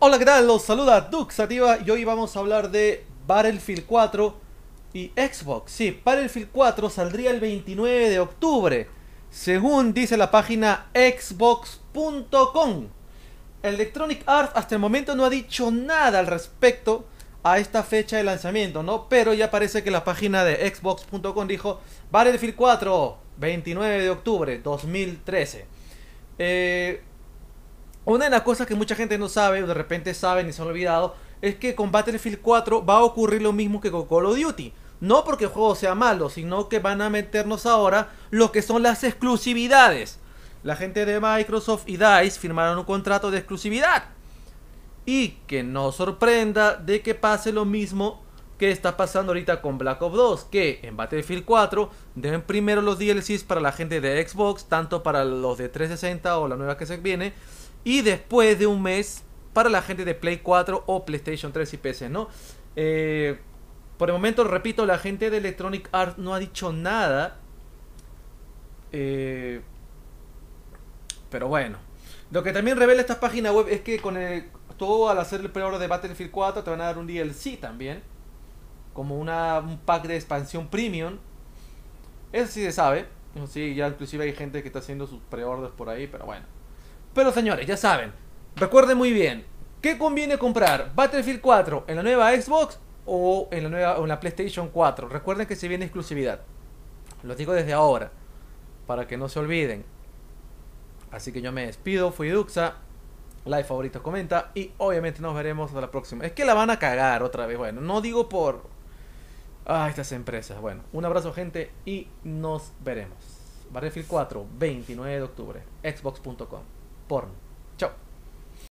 Hola, ¿qué tal? Los saluda Duxativa y hoy vamos a hablar de Battlefield 4 y Xbox. Sí, Battlefield 4 saldría el 29 de octubre, según dice la página xbox.com. Electronic Arts hasta el momento no ha dicho nada al respecto a esta fecha de lanzamiento, ¿no? Pero ya parece que la página de xbox.com dijo Battlefield 4, 29 de octubre 2013. Eh, una de las cosas que mucha gente no sabe, o de repente sabe y se ha olvidado, es que con Battlefield 4 va a ocurrir lo mismo que con Call of Duty. No porque el juego sea malo, sino que van a meternos ahora lo que son las exclusividades. La gente de Microsoft y DICE firmaron un contrato de exclusividad. Y que no sorprenda de que pase lo mismo Qué está pasando ahorita con Black Ops 2, que en Battlefield 4 deben primero los DLCs para la gente de Xbox, tanto para los de 360 o la nueva que se viene, y después de un mes para la gente de Play 4 o PlayStation 3 y PC, ¿no? Eh, por el momento, repito, la gente de Electronic Arts no ha dicho nada. Eh, pero bueno. Lo que también revela esta página web es que con el, todo al hacer el pre de Battlefield 4 te van a dar un DLC también como una, un pack de expansión premium. Eso sí se sabe. Sí, ya inclusive hay gente que está haciendo sus preordes por ahí, pero bueno. Pero señores, ya saben. Recuerden muy bien. ¿Qué conviene comprar? ¿Battlefield 4 en la nueva Xbox o en la, nueva, en la PlayStation 4? Recuerden que se viene exclusividad. Lo digo desde ahora. Para que no se olviden. Así que yo me despido. Fui Duxa. Like, favorito, comenta. Y obviamente nos veremos la próxima. Es que la van a cagar otra vez. Bueno, no digo por Ah, estas empresas. Bueno, un abrazo gente y nos veremos. Battlefield 4, 29 de octubre, xbox.com. Porno.